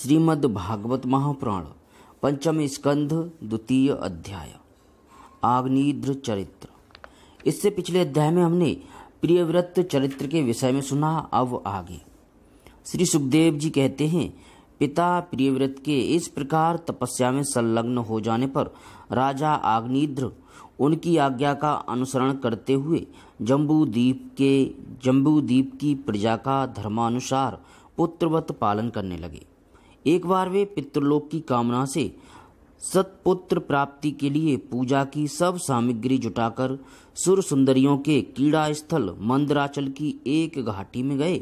श्रीमद् भागवत महापुराण पंचम स्कंध द्वितीय अध्याय आग्निद्र चरित्र इससे पिछले अध्याय में हमने प्रियव्रत चरित्र के विषय में सुना अब आगे श्री सुखदेव जी कहते हैं पिता प्रियव्रत के इस प्रकार तपस्या में संलग्न हो जाने पर राजा आग्निद्र उनकी आज्ञा का अनुसरण करते हुए जम्बूद्वीप के जम्बूद्वीप की प्रजा का धर्मानुसार पुत्रवत पालन करने लगे एक बार वे पितृलोक की कामना से सतपुत्र प्राप्ति के लिए पूजा की सब सामग्री जुटाकर सुर सुंदरियों के कीड़ा स्थल मंदराचल की एक घाटी में गए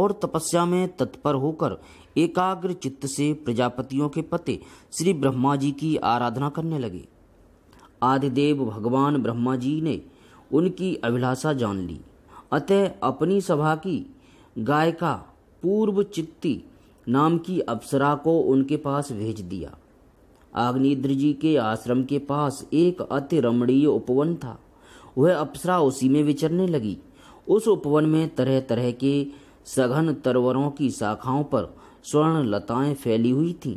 और तपस्या में तत्पर होकर एकाग्र चित्त से प्रजापतियों के पते श्री ब्रह्मा जी की आराधना करने लगे आदिदेव भगवान ब्रह्मा जी ने उनकी अभिलाषा जान ली अतः अपनी सभा की गायिका पूर्व चित्ती नाम की अप्सरा को उनके पास भेज दिया आग्निद्र जी के आश्रम के पास एक अति रमणीय उपवन था वह अप्सरा उसी में विचरने लगी उस उपवन में तरह तरह के सघन तरवरों की शाखाओं पर स्वर्ण लताएं फैली हुई थीं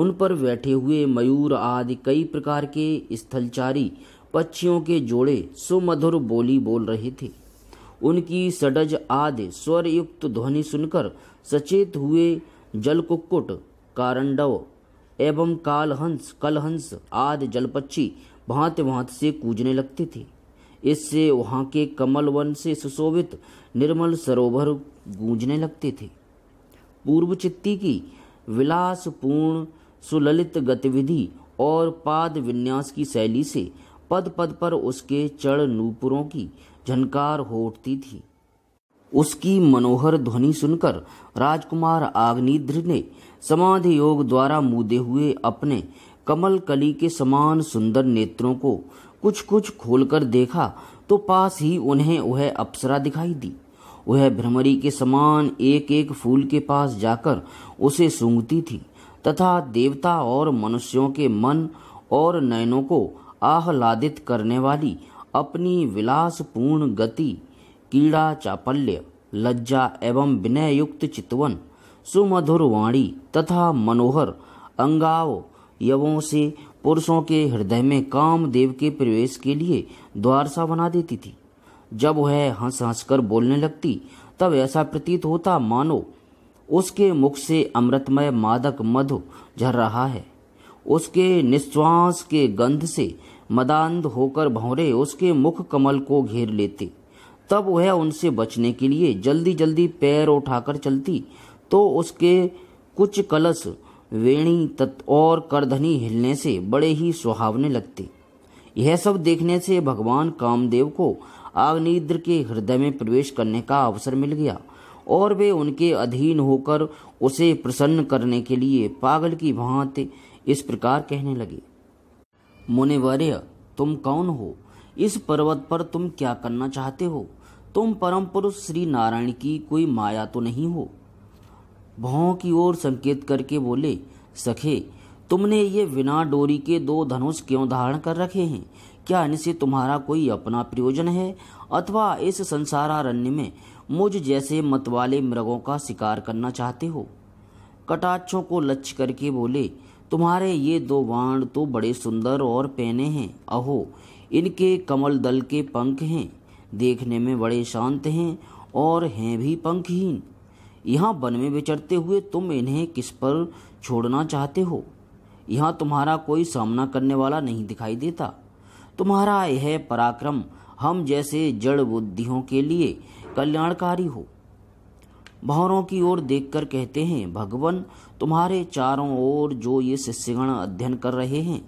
उन पर बैठे हुए मयूर आदि कई प्रकार के स्थलचारी पक्षियों के जोड़े सुमधुर बोली बोल रहे थे उनकी सडज आदि स्वरयुक्त ध्वनि सुनकर सचेत हुए जलकुक्कुट कारंडव एवं कालहंस कलहंस आदि जलपक्षी भांत भांत से कूजने लगते थे इससे वहाँ के कमल वन से सुशोभित निर्मल सरोवर गूंजने लगते थे पूर्व चित्ती की विलासपूर्ण सुललित गतिविधि और पाद विन्यास की शैली से पद पद पर उसके चढ़ नूपुरों की झनकार हो उठती थी उसकी मनोहर ध्वनि सुनकर राजकुमार आग्निध्र ने समाधि योग द्वारा मुदे हुए अपने कमल कली के समान सुंदर नेत्रों को कुछ कुछ खोलकर देखा तो पास ही उन्हें वह अप्सरा दिखाई दी वह भ्रमरी के समान एक एक फूल के पास जाकर उसे सूंघती थी तथा देवता और मनुष्यों के मन और नयनों को आह्लादित करने वाली अपनी विलासपूर्ण गति कीड़ा चापल्य लज्जा एवं विनय युक्त चितवन सुमधुर वाणी तथा मनोहर अंगाव यवों से पुरुषों के हृदय में कामदेव के प्रवेश के लिए द्वार सा बना देती थी जब वह हंस हंस कर बोलने लगती तब ऐसा प्रतीत होता मानो उसके मुख से अमृतमय मादक मधु झर रहा है उसके निश्वास के गंध से मदान्ध होकर भौरे उसके मुख कमल को घेर लेते तब वह उनसे बचने के लिए जल्दी जल्दी पैर उठाकर चलती तो उसके कुछ कलश वेणी तत् और करधनी हिलने से बड़े ही सुहावने लगते यह सब देखने से भगवान कामदेव को आग्निद्र के हृदय में प्रवेश करने का अवसर मिल गया और वे उनके अधीन होकर उसे प्रसन्न करने के लिए पागल की भांति इस प्रकार कहने लगे मुनिवर्य तुम कौन हो इस पर्वत पर तुम क्या करना चाहते हो तुम परम पुरुष श्री नारायण की कोई माया तो नहीं हो भौं की ओर संकेत करके बोले सखे तुमने ये बिना डोरी के दो धनुष क्यों धारण कर रखे हैं क्या इनसे तुम्हारा कोई अपना प्रयोजन है अथवा इस संसारारण्य में मुझ जैसे मतवाले मृगों का शिकार करना चाहते हो कटाक्षों को लक्ष्य करके बोले तुम्हारे ये दो वाण तो बड़े सुंदर और पहने हैं अहो इनके कमल दल के पंख हैं देखने में बड़े शांत हैं और हैं भी पंखहीन यहाँ वन में विचरते हुए तुम इन्हें किस पर छोड़ना चाहते हो यहाँ तुम्हारा कोई सामना करने वाला नहीं दिखाई देता तुम्हारा यह पराक्रम हम जैसे जड़ बुद्धियों के लिए कल्याणकारी हो भौरों की ओर देखकर कहते हैं भगवान तुम्हारे चारों ओर जो ये शिष्यगण अध्ययन कर रहे हैं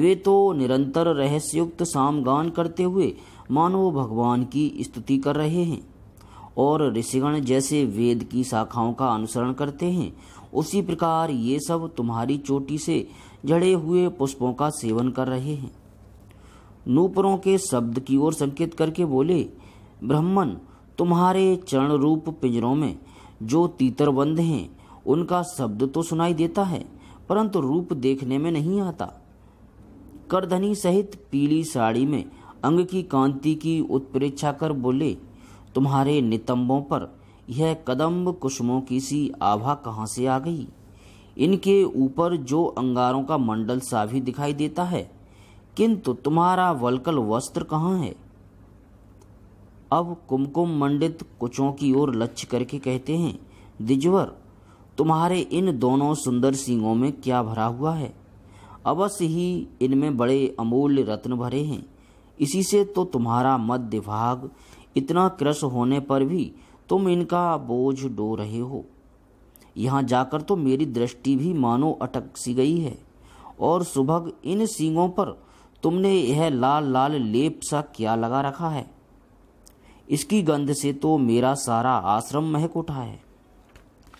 वे तो निरंतर रहस्युक्त सामगान करते हुए मानो भगवान की स्तुति कर रहे हैं और ऋषिगण जैसे वेद की शाखाओं का अनुसरण करते हैं उसी प्रकार ये सब तुम्हारी चोटी से जड़े हुए पुष्पों का सेवन कर रहे हैं नूपरों के शब्द की ओर संकेत करके बोले ब्राह्मण तुम्हारे चरण रूप पिंजरों में जो तीतर बंद हैं उनका शब्द तो सुनाई देता है परंतु रूप देखने में नहीं आता करधनी सहित पीली साड़ी में अंग की कांति की उत्प्रेक्षा कर बोले तुम्हारे नितंबों पर यह कदम्ब कुसुमों की सी आभा कहाँ से आ गई इनके ऊपर जो अंगारों का मंडल सा भी दिखाई देता है किंतु तुम्हारा वलकल वस्त्र कहाँ है अब कुमकुम मंडित कुचों की ओर लक्ष्य करके कहते हैं दिजवर तुम्हारे इन दोनों सुंदर सिंगों में क्या भरा हुआ है अवश्य ही इनमें बड़े अमूल्य रत्न भरे हैं इसी से तो तुम्हारा मध्य भाग इतना क्रश होने पर भी तुम इनका बोझ डो रहे हो यहाँ जाकर तो मेरी दृष्टि भी मानो अटक सी गई है और सुभग इन सींगों पर तुमने यह लाल लाल लेप सा क्या लगा रखा है इसकी गंध से तो मेरा सारा आश्रम महक उठा है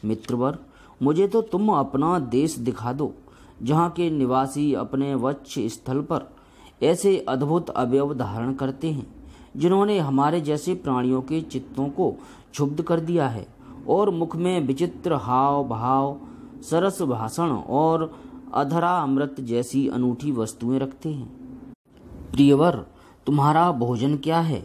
मित्रवर मुझे तो तुम अपना देश दिखा दो जहाँ के निवासी अपने वच्छ स्थल पर ऐसे अद्भुत अवयव धारण करते हैं जिन्होंने हमारे जैसे प्राणियों के चित्तों को क्षुब्ध कर दिया है और मुख में विचित्र हाव भाव सरस भाषण और अधरा अमृत जैसी अनूठी वस्तुएं रखते हैं प्रियवर तुम्हारा भोजन क्या है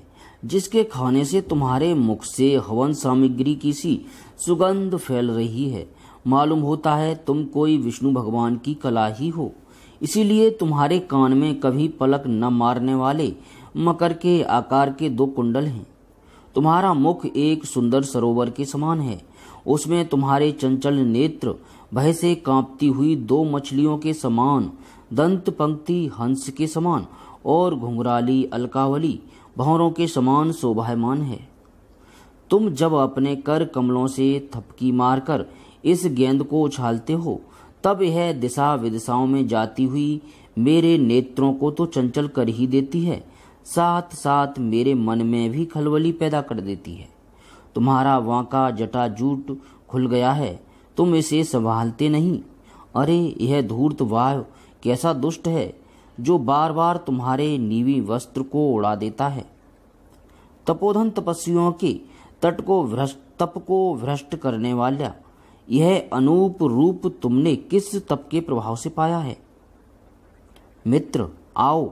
जिसके खाने से तुम्हारे मुख से हवन सामग्री की सी सुगंध फैल रही है मालूम होता है तुम कोई विष्णु भगवान की कला ही हो इसीलिए तुम्हारे कान में कभी पलक न मारने वाले मकर के आकार के दो कुंडल हैं तुम्हारा मुख एक सुंदर सरोवर के समान है उसमें तुम्हारे चंचल नेत्र भय से कांपती हुई दो मछलियों के समान दंत पंक्ति हंस के समान और घुंघराली अलकावली भौरों के समान शोभायमान है तुम जब अपने कर कमलों से थपकी मारकर इस गेंद को उछालते हो तब यह दिशा विदिशाओं में जाती हुई मेरे नेत्रों को तो चंचल कर ही देती है साथ साथ मेरे मन में भी खलबली पैदा कर देती है तुम्हारा वहाँ का जटाजूट खुल गया है तुम इसे संभालते नहीं अरे यह धूर्त वाह कैसा दुष्ट है जो बार बार तुम्हारे नीवी वस्त्र को उड़ा देता है तपोधन तपस्वियों के तट को भ्रष्ट तप को भ्रष्ट करने वाला यह अनूप रूप तुमने किस तप के प्रभाव से पाया है मित्र आओ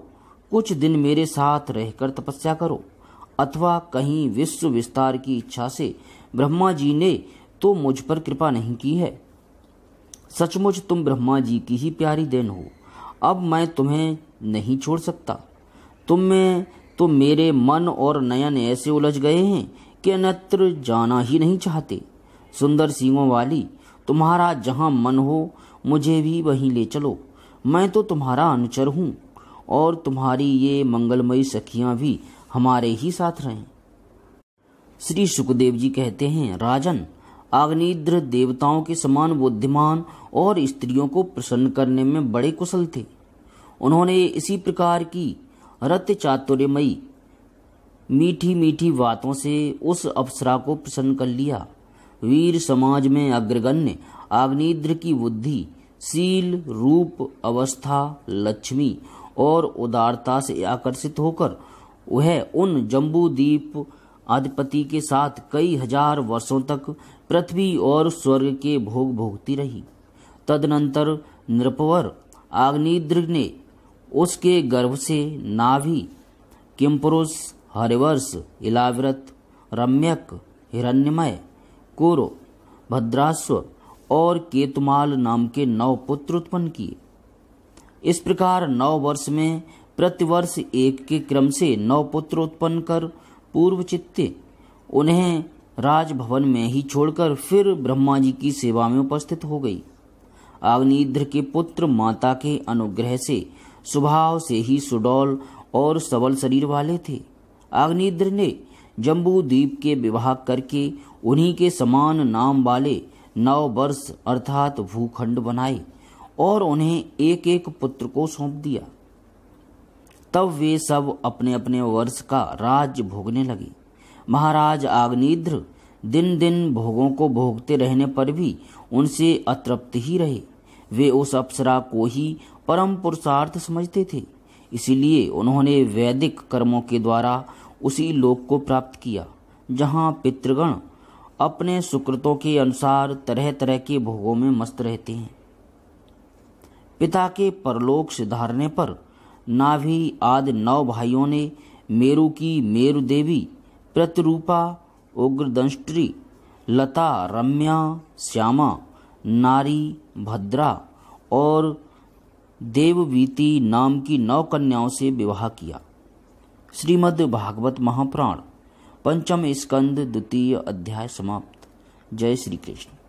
कुछ दिन मेरे साथ रहकर तपस्या करो अथवा कहीं विश्व विस्तार की इच्छा से ब्रह्मा जी ने तो मुझ पर कृपा नहीं की है सचमुच तुम ब्रह्मा जी की ही प्यारी देन हो अब मैं तुम्हें नहीं छोड़ सकता तुम में तो मेरे मन और नयन ऐसे उलझ गए हैं कि अन्यत्र जाना ही नहीं चाहते सुंदर सींगों वाली तुम्हारा जहाँ मन हो मुझे भी वहीं ले चलो मैं तो तुम्हारा अनुचर हूँ और तुम्हारी ये मंगलमयी सखियाँ भी हमारे ही साथ रहें श्री सुखदेव जी कहते हैं राजन आग्निद्र देवताओं के समान बुद्धिमान और स्त्रियों को प्रसन्न करने में बड़े कुशल थे उन्होंने इसी प्रकार की रत चातुर्यमयी मीठी मीठी बातों से उस अप्सरा को प्रसन्न कर लिया वीर समाज में अग्रगण्य आग्निद्र की बुद्धि शील रूप अवस्था लक्ष्मी और उदारता से आकर्षित होकर वह उन जम्बूद्वीप अधिपति के साथ कई हजार वर्षों तक पृथ्वी और स्वर्ग के भोग भोगती रही तदनंतर नृपवर आग्निद्र ने उसके गर्भ से नाभि किम्पुरुष हरिवर्ष इलाव्रत रम्यक हिरण्यमय कुर भद्रास्व और केतुमाल नाम के नौ पुत्र उत्पन्न किए इस प्रकार नौ वर्ष में प्रतिवर्ष एक के क्रम से नौ पुत्र उत्पन्न कर पूर्व चित्ते उन्हें राजभवन में ही छोड़कर फिर ब्रह्मा जी की सेवा में उपस्थित हो गई अग्निध्र के पुत्र माता के अनुग्रह से स्वभाव से ही सुडौल और सबल शरीर वाले थे अग्निध्र ने जम्बू द्वीप के विवाह करके उन्हीं के समान नाम वाले नौ वर्ष अर्थात भूखंड बनाए और उन्हें एक एक पुत्र को सौंप दिया तब वे सब अपने अपने वर्ष का राज भोगने लगे महाराज आग्निध्र दिन दिन भोगों को भोगते रहने पर भी उनसे अतृप्त ही रहे वे उस अप्सरा को ही परम पुरुषार्थ समझते थे इसलिए उन्होंने वैदिक कर्मों के द्वारा उसी लोक को प्राप्त किया जहाँ पितृगण अपने सुकृतों के अनुसार तरह तरह के भोगों में मस्त रहते हैं पिता के परलोक सिधारने पर नाभि आदि नौ भाइयों ने मेरु की मेरु देवी प्रतिरूपा उग्रदंष्ट्री लता रम्या श्यामा नारी भद्रा और देववीति नाम की नौ कन्याओं से विवाह किया श्रीमद् भागवत महापुराण पंचम स्कंद द्वितीय अध्याय समाप्त जय श्री कृष्ण